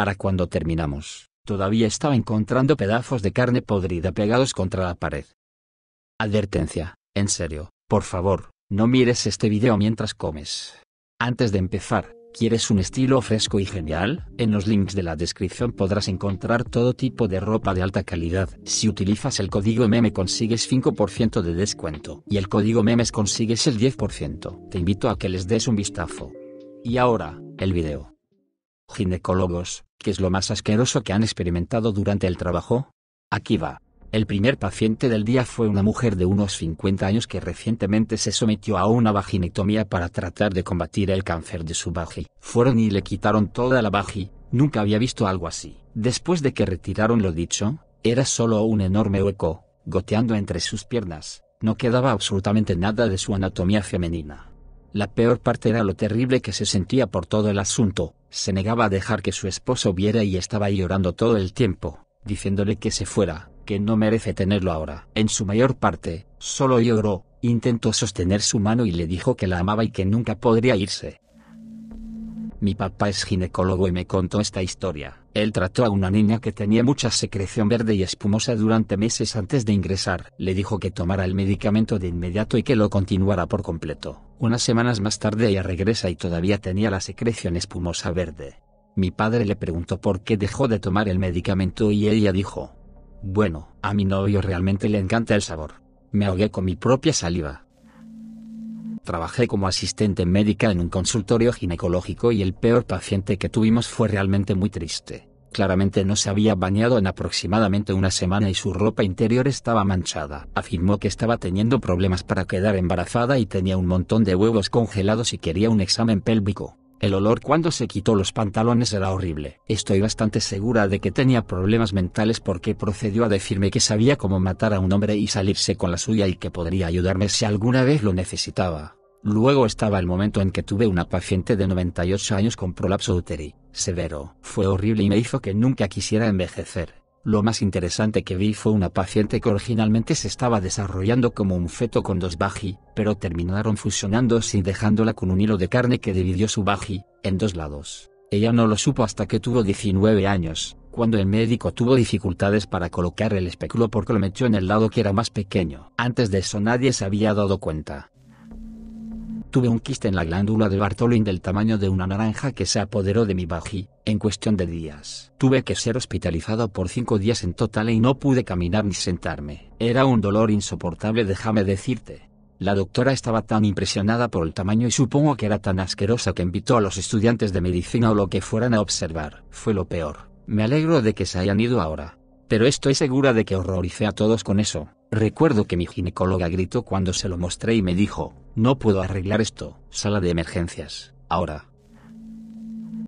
para cuando terminamos, todavía estaba encontrando pedazos de carne podrida pegados contra la pared. Advertencia, en serio, por favor, no mires este video mientras comes. Antes de empezar, ¿quieres un estilo fresco y genial? En los links de la descripción podrás encontrar todo tipo de ropa de alta calidad. Si utilizas el código meme consigues 5% de descuento y el código memes consigues el 10%. Te invito a que les des un vistazo. Y ahora, el video ginecólogos, que es lo más asqueroso que han experimentado durante el trabajo? Aquí va. El primer paciente del día fue una mujer de unos 50 años que recientemente se sometió a una vaginectomía para tratar de combatir el cáncer de su vagi. Fueron y le quitaron toda la vagi, nunca había visto algo así. Después de que retiraron lo dicho, era solo un enorme hueco, goteando entre sus piernas, no quedaba absolutamente nada de su anatomía femenina. La peor parte era lo terrible que se sentía por todo el asunto, se negaba a dejar que su esposo viera y estaba llorando todo el tiempo, diciéndole que se fuera, que no merece tenerlo ahora. En su mayor parte, solo lloró, intentó sostener su mano y le dijo que la amaba y que nunca podría irse. Mi papá es ginecólogo y me contó esta historia. Él trató a una niña que tenía mucha secreción verde y espumosa durante meses antes de ingresar. Le dijo que tomara el medicamento de inmediato y que lo continuara por completo. Unas semanas más tarde ella regresa y todavía tenía la secreción espumosa verde. Mi padre le preguntó por qué dejó de tomar el medicamento y ella dijo, bueno, a mi novio realmente le encanta el sabor. Me ahogué con mi propia saliva. Trabajé como asistente médica en un consultorio ginecológico y el peor paciente que tuvimos fue realmente muy triste. Claramente no se había bañado en aproximadamente una semana y su ropa interior estaba manchada. Afirmó que estaba teniendo problemas para quedar embarazada y tenía un montón de huevos congelados y quería un examen pélvico. El olor cuando se quitó los pantalones era horrible. Estoy bastante segura de que tenía problemas mentales porque procedió a decirme que sabía cómo matar a un hombre y salirse con la suya y que podría ayudarme si alguna vez lo necesitaba. Luego estaba el momento en que tuve una paciente de 98 años con prolapso uterino severo. Fue horrible y me hizo que nunca quisiera envejecer. Lo más interesante que vi fue una paciente que originalmente se estaba desarrollando como un feto con dos baji, pero terminaron fusionándose y dejándola con un hilo de carne que dividió su baji, en dos lados. Ella no lo supo hasta que tuvo 19 años, cuando el médico tuvo dificultades para colocar el espéculo porque lo metió en el lado que era más pequeño. Antes de eso nadie se había dado cuenta. Tuve un quiste en la glándula de Bartolín del tamaño de una naranja que se apoderó de mi bají, en cuestión de días. Tuve que ser hospitalizado por cinco días en total y no pude caminar ni sentarme. Era un dolor insoportable, déjame decirte. La doctora estaba tan impresionada por el tamaño y supongo que era tan asquerosa que invitó a los estudiantes de medicina o lo que fueran a observar. Fue lo peor. Me alegro de que se hayan ido ahora pero estoy segura de que horroricé a todos con eso. Recuerdo que mi ginecóloga gritó cuando se lo mostré y me dijo, no puedo arreglar esto, sala de emergencias, ahora.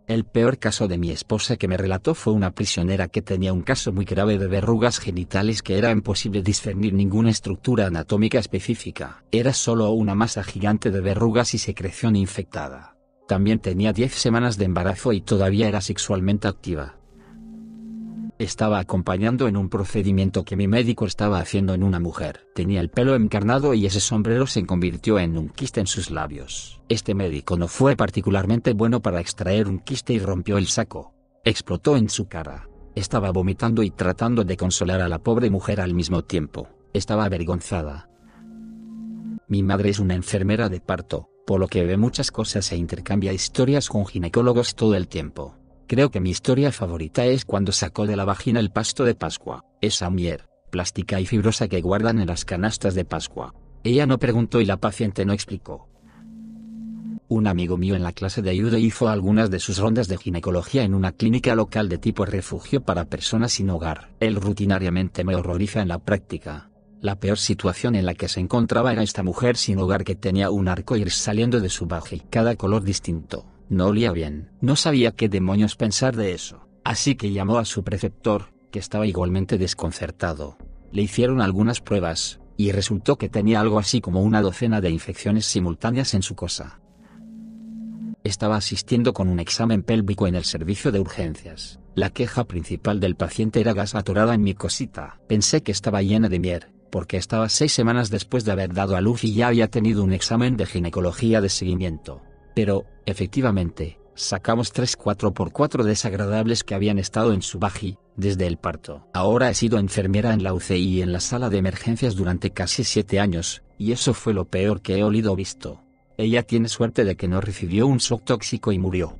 El peor caso de mi esposa que me relató fue una prisionera que tenía un caso muy grave de verrugas genitales que era imposible discernir ninguna estructura anatómica específica. Era solo una masa gigante de verrugas y secreción infectada. También tenía 10 semanas de embarazo y todavía era sexualmente activa. Estaba acompañando en un procedimiento que mi médico estaba haciendo en una mujer. Tenía el pelo encarnado y ese sombrero se convirtió en un quiste en sus labios. Este médico no fue particularmente bueno para extraer un quiste y rompió el saco. Explotó en su cara. Estaba vomitando y tratando de consolar a la pobre mujer al mismo tiempo. Estaba avergonzada. Mi madre es una enfermera de parto, por lo que ve muchas cosas e intercambia historias con ginecólogos todo el tiempo. Creo que mi historia favorita es cuando sacó de la vagina el pasto de Pascua, esa mier, plástica y fibrosa que guardan en las canastas de Pascua. Ella no preguntó y la paciente no explicó. Un amigo mío en la clase de ayuda hizo algunas de sus rondas de ginecología en una clínica local de tipo refugio para personas sin hogar. Él rutinariamente me horroriza en la práctica. La peor situación en la que se encontraba era esta mujer sin hogar que tenía un arco iris saliendo de su y cada color distinto. No olía bien. No sabía qué demonios pensar de eso, así que llamó a su preceptor, que estaba igualmente desconcertado. Le hicieron algunas pruebas, y resultó que tenía algo así como una docena de infecciones simultáneas en su cosa. Estaba asistiendo con un examen pélvico en el servicio de urgencias. La queja principal del paciente era gas atorada en mi cosita. Pensé que estaba llena de mier, porque estaba seis semanas después de haber dado a luz y ya había tenido un examen de ginecología de seguimiento. Pero, efectivamente, sacamos tres 4 por 4 desagradables que habían estado en su baji, desde el parto. Ahora he sido enfermera en la UCI y en la sala de emergencias durante casi 7 años, y eso fue lo peor que he olido visto. Ella tiene suerte de que no recibió un shock tóxico y murió.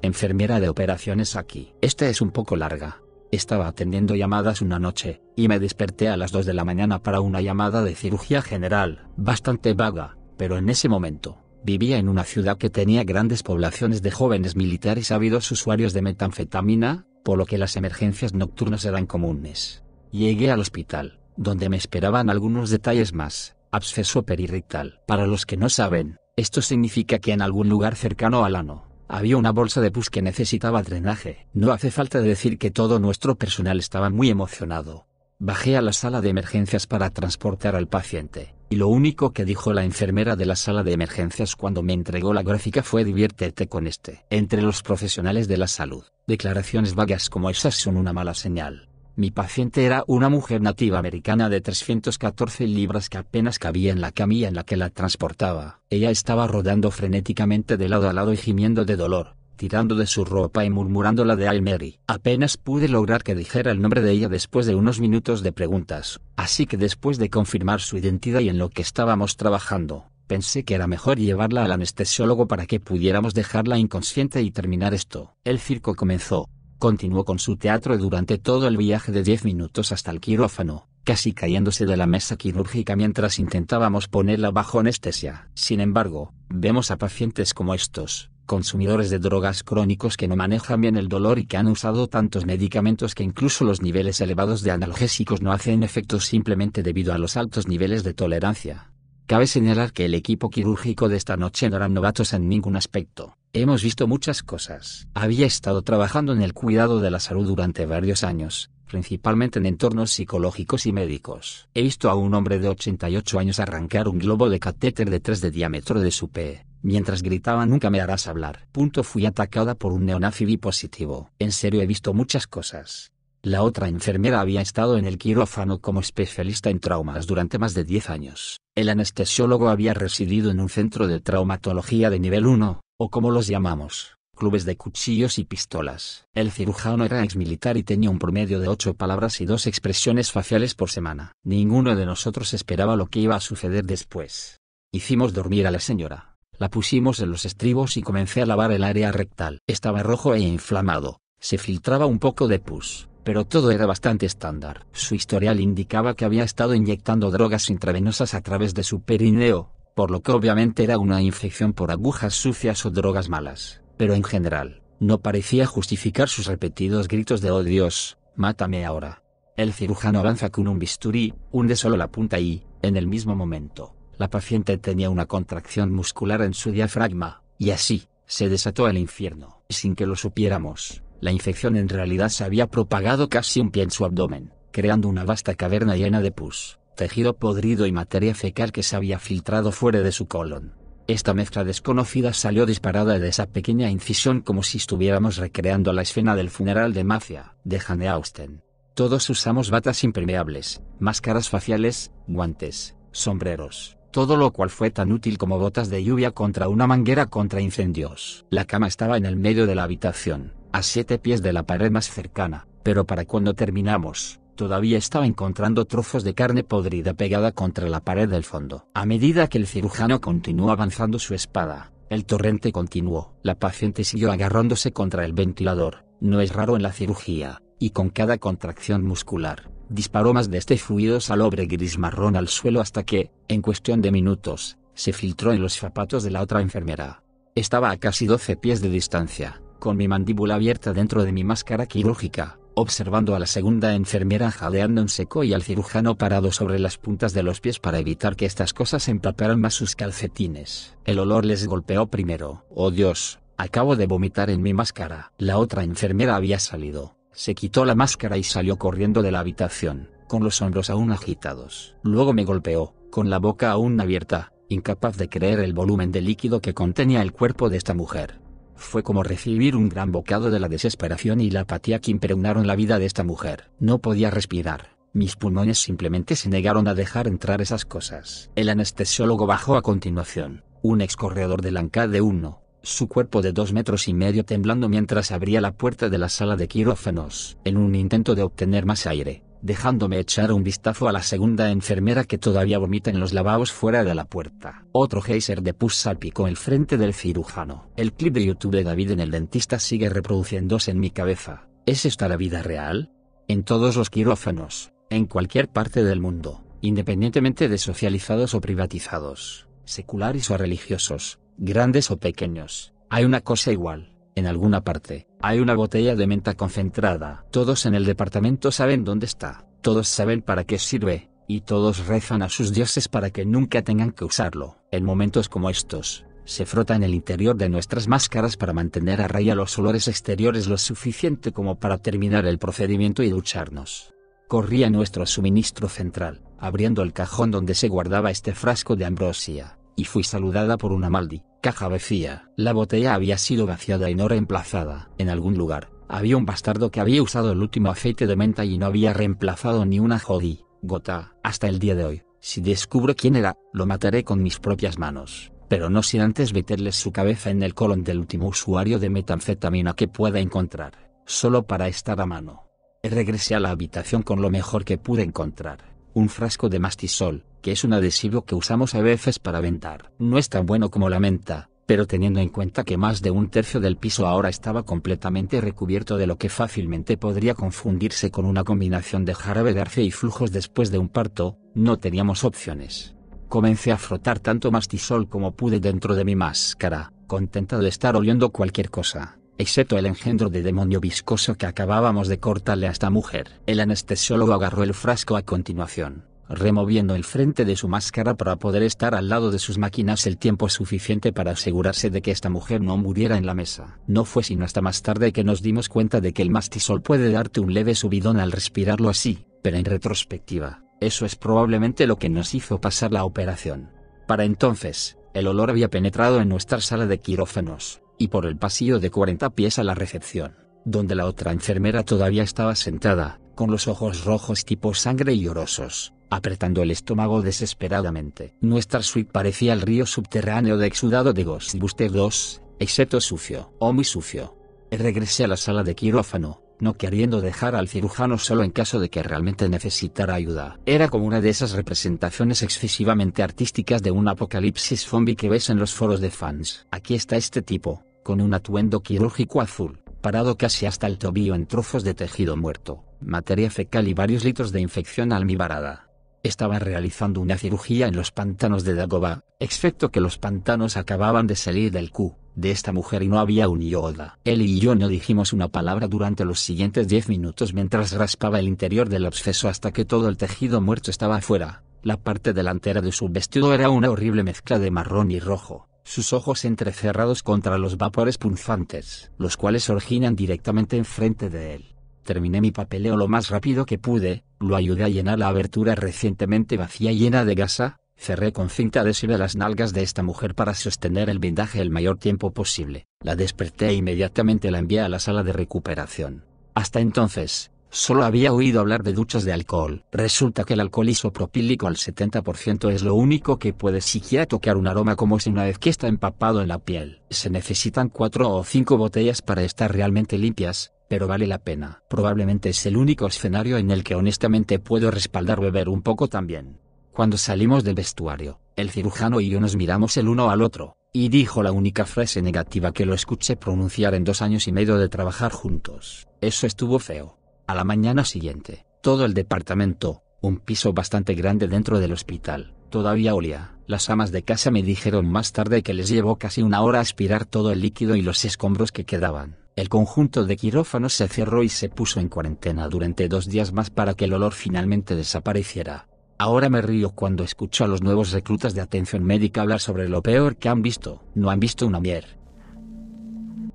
Enfermera de operaciones aquí. Esta es un poco larga. Estaba atendiendo llamadas una noche, y me desperté a las 2 de la mañana para una llamada de cirugía general, bastante vaga, pero en ese momento, vivía en una ciudad que tenía grandes poblaciones de jóvenes militares ávidos usuarios de metanfetamina, por lo que las emergencias nocturnas eran comunes. Llegué al hospital, donde me esperaban algunos detalles más, absceso perirrectal. Para los que no saben, esto significa que en algún lugar cercano al ano, había una bolsa de pus que necesitaba drenaje. No hace falta decir que todo nuestro personal estaba muy emocionado. Bajé a la sala de emergencias para transportar al paciente y lo único que dijo la enfermera de la sala de emergencias cuando me entregó la gráfica fue diviértete con este. Entre los profesionales de la salud, declaraciones vagas como esas son una mala señal. Mi paciente era una mujer nativa americana de 314 libras que apenas cabía en la camilla en la que la transportaba. Ella estaba rodando frenéticamente de lado a lado y gimiendo de dolor tirando de su ropa y murmurando la de Almeri. Apenas pude lograr que dijera el nombre de ella después de unos minutos de preguntas, así que después de confirmar su identidad y en lo que estábamos trabajando, pensé que era mejor llevarla al anestesiólogo para que pudiéramos dejarla inconsciente y terminar esto. El circo comenzó. Continuó con su teatro durante todo el viaje de 10 minutos hasta el quirófano, casi cayéndose de la mesa quirúrgica mientras intentábamos ponerla bajo anestesia. Sin embargo, vemos a pacientes como estos, consumidores de drogas crónicos que no manejan bien el dolor y que han usado tantos medicamentos que incluso los niveles elevados de analgésicos no hacen efecto simplemente debido a los altos niveles de tolerancia. Cabe señalar que el equipo quirúrgico de esta noche no eran novatos en ningún aspecto. Hemos visto muchas cosas. Había estado trabajando en el cuidado de la salud durante varios años, principalmente en entornos psicológicos y médicos. He visto a un hombre de 88 años arrancar un globo de catéter de 3 de diámetro de su pe. Mientras gritaba nunca me harás hablar. Punto fui atacada por un neonazi positivo. En serio he visto muchas cosas. La otra enfermera había estado en el quirófano como especialista en traumas durante más de 10 años. El anestesiólogo había residido en un centro de traumatología de nivel 1, o como los llamamos, clubes de cuchillos y pistolas. El cirujano era exmilitar y tenía un promedio de ocho palabras y dos expresiones faciales por semana. Ninguno de nosotros esperaba lo que iba a suceder después. Hicimos dormir a la señora. La pusimos en los estribos y comencé a lavar el área rectal. Estaba rojo e inflamado, se filtraba un poco de pus, pero todo era bastante estándar. Su historial indicaba que había estado inyectando drogas intravenosas a través de su perineo, por lo que obviamente era una infección por agujas sucias o drogas malas, pero en general, no parecía justificar sus repetidos gritos de oh Dios, mátame ahora. El cirujano avanza con un bisturí, hunde solo la punta y, en el mismo momento, la paciente tenía una contracción muscular en su diafragma, y así, se desató el infierno. Sin que lo supiéramos, la infección en realidad se había propagado casi un pie en su abdomen, creando una vasta caverna llena de pus, tejido podrido y materia fecal que se había filtrado fuera de su colon. Esta mezcla desconocida salió disparada de esa pequeña incisión como si estuviéramos recreando la escena del funeral de mafia, de Jane Austen. Todos usamos batas impermeables, máscaras faciales, guantes, sombreros, todo lo cual fue tan útil como botas de lluvia contra una manguera contra incendios. La cama estaba en el medio de la habitación, a siete pies de la pared más cercana, pero para cuando terminamos, todavía estaba encontrando trozos de carne podrida pegada contra la pared del fondo. A medida que el cirujano continuó avanzando su espada, el torrente continuó. La paciente siguió agarrándose contra el ventilador, no es raro en la cirugía, y con cada contracción muscular, disparó más de este fluido salobre gris marrón al suelo hasta que, en cuestión de minutos, se filtró en los zapatos de la otra enfermera. Estaba a casi 12 pies de distancia, con mi mandíbula abierta dentro de mi máscara quirúrgica, observando a la segunda enfermera jadeando en seco y al cirujano parado sobre las puntas de los pies para evitar que estas cosas empaparan más sus calcetines. El olor les golpeó primero. Oh Dios, acabo de vomitar en mi máscara. La otra enfermera había salido, se quitó la máscara y salió corriendo de la habitación, con los hombros aún agitados. Luego me golpeó, con la boca aún abierta, incapaz de creer el volumen de líquido que contenía el cuerpo de esta mujer. Fue como recibir un gran bocado de la desesperación y la apatía que impregnaron la vida de esta mujer. No podía respirar. Mis pulmones simplemente se negaron a dejar entrar esas cosas. El anestesiólogo bajó a continuación, un ex corredor del ANCAD de 1, su cuerpo de dos metros y medio temblando mientras abría la puerta de la sala de quirófanos, en un intento de obtener más aire, dejándome echar un vistazo a la segunda enfermera que todavía vomita en los lavabos fuera de la puerta. Otro geyser de pus salpicó el frente del cirujano. El clip de YouTube de David en el dentista sigue reproduciéndose en mi cabeza. ¿Es esta la vida real? En todos los quirófanos, en cualquier parte del mundo, independientemente de socializados o privatizados, seculares o religiosos, grandes o pequeños, hay una cosa igual, en alguna parte, hay una botella de menta concentrada, todos en el departamento saben dónde está, todos saben para qué sirve, y todos rezan a sus dioses para que nunca tengan que usarlo. En momentos como estos, se frota en el interior de nuestras máscaras para mantener a raya los olores exteriores lo suficiente como para terminar el procedimiento y ducharnos. Corría nuestro suministro central, abriendo el cajón donde se guardaba este frasco de ambrosia y fui saludada por una maldi, caja vacía. La botella había sido vaciada y no reemplazada. En algún lugar, había un bastardo que había usado el último aceite de menta y no había reemplazado ni una jodí, gota. Hasta el día de hoy, si descubro quién era, lo mataré con mis propias manos. Pero no sin antes meterle su cabeza en el colon del último usuario de metanfetamina que pueda encontrar, solo para estar a mano. Regresé a la habitación con lo mejor que pude encontrar un frasco de mastisol, que es un adhesivo que usamos a veces para ventar. No es tan bueno como la menta, pero teniendo en cuenta que más de un tercio del piso ahora estaba completamente recubierto de lo que fácilmente podría confundirse con una combinación de jarabe de arce y flujos después de un parto, no teníamos opciones. Comencé a frotar tanto mastisol como pude dentro de mi máscara, contenta de estar oliendo cualquier cosa excepto el engendro de demonio viscoso que acabábamos de cortarle a esta mujer. El anestesiólogo agarró el frasco a continuación, removiendo el frente de su máscara para poder estar al lado de sus máquinas el tiempo suficiente para asegurarse de que esta mujer no muriera en la mesa. No fue sino hasta más tarde que nos dimos cuenta de que el mastisol puede darte un leve subidón al respirarlo así, pero en retrospectiva, eso es probablemente lo que nos hizo pasar la operación. Para entonces, el olor había penetrado en nuestra sala de quirófanos, y por el pasillo de 40 pies a la recepción, donde la otra enfermera todavía estaba sentada, con los ojos rojos tipo sangre y llorosos, apretando el estómago desesperadamente. Nuestra suite parecía el río subterráneo de exudado de Ghostbuster 2, excepto sucio, o oh, muy sucio. Regresé a la sala de quirófano, no queriendo dejar al cirujano solo en caso de que realmente necesitara ayuda. Era como una de esas representaciones excesivamente artísticas de un apocalipsis zombie que ves en los foros de fans. Aquí está este tipo, con un atuendo quirúrgico azul, parado casi hasta el tobillo en trozos de tejido muerto, materia fecal y varios litros de infección almibarada. Estaba realizando una cirugía en los pantanos de Dagoba, excepto que los pantanos acababan de salir del cu de esta mujer y no había un yoda. Él y yo no dijimos una palabra durante los siguientes diez minutos mientras raspaba el interior del absceso hasta que todo el tejido muerto estaba afuera. La parte delantera de su vestido era una horrible mezcla de marrón y rojo sus ojos entrecerrados contra los vapores punzantes, los cuales originan directamente enfrente de él. Terminé mi papeleo lo más rápido que pude, lo ayudé a llenar la abertura recientemente vacía y llena de gasa, cerré con cinta adhesiva las nalgas de esta mujer para sostener el vendaje el mayor tiempo posible. La desperté e inmediatamente la envié a la sala de recuperación. Hasta entonces, Solo había oído hablar de duchas de alcohol. Resulta que el alcohol isopropílico al 70% es lo único que puede siquiera tocar un aroma como si una vez que está empapado en la piel. Se necesitan cuatro o cinco botellas para estar realmente limpias, pero vale la pena. Probablemente es el único escenario en el que honestamente puedo respaldar beber un poco también. Cuando salimos del vestuario, el cirujano y yo nos miramos el uno al otro, y dijo la única frase negativa que lo escuché pronunciar en dos años y medio de trabajar juntos. Eso estuvo feo. A la mañana siguiente, todo el departamento, un piso bastante grande dentro del hospital, todavía olía. Las amas de casa me dijeron más tarde que les llevó casi una hora aspirar todo el líquido y los escombros que quedaban. El conjunto de quirófanos se cerró y se puso en cuarentena durante dos días más para que el olor finalmente desapareciera. Ahora me río cuando escucho a los nuevos reclutas de atención médica hablar sobre lo peor que han visto. No han visto una mier.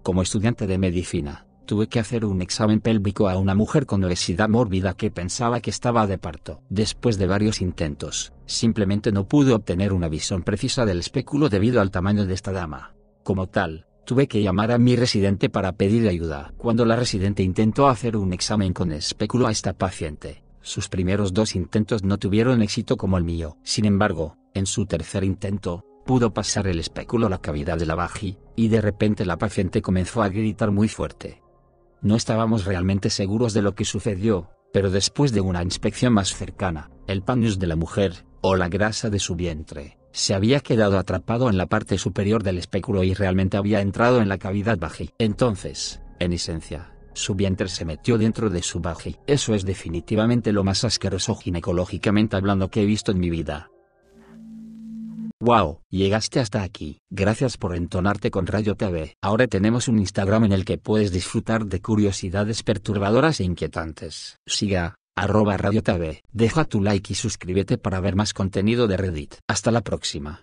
Como estudiante de medicina, tuve que hacer un examen pélvico a una mujer con obesidad mórbida que pensaba que estaba de parto. Después de varios intentos, simplemente no pude obtener una visión precisa del espéculo debido al tamaño de esta dama. Como tal, tuve que llamar a mi residente para pedir ayuda. Cuando la residente intentó hacer un examen con espéculo a esta paciente, sus primeros dos intentos no tuvieron éxito como el mío. Sin embargo, en su tercer intento, pudo pasar el espéculo a la cavidad de la vagi, y de repente la paciente comenzó a gritar muy fuerte. No estábamos realmente seguros de lo que sucedió, pero después de una inspección más cercana, el panus de la mujer, o la grasa de su vientre, se había quedado atrapado en la parte superior del espéculo y realmente había entrado en la cavidad vagi. Entonces, en esencia, su vientre se metió dentro de su vagi. Eso es definitivamente lo más asqueroso ginecológicamente hablando que he visto en mi vida. Wow, llegaste hasta aquí. Gracias por entonarte con Radio TV. Ahora tenemos un Instagram en el que puedes disfrutar de curiosidades perturbadoras e inquietantes. Siga, arroba Radio TV. Deja tu like y suscríbete para ver más contenido de Reddit. Hasta la próxima.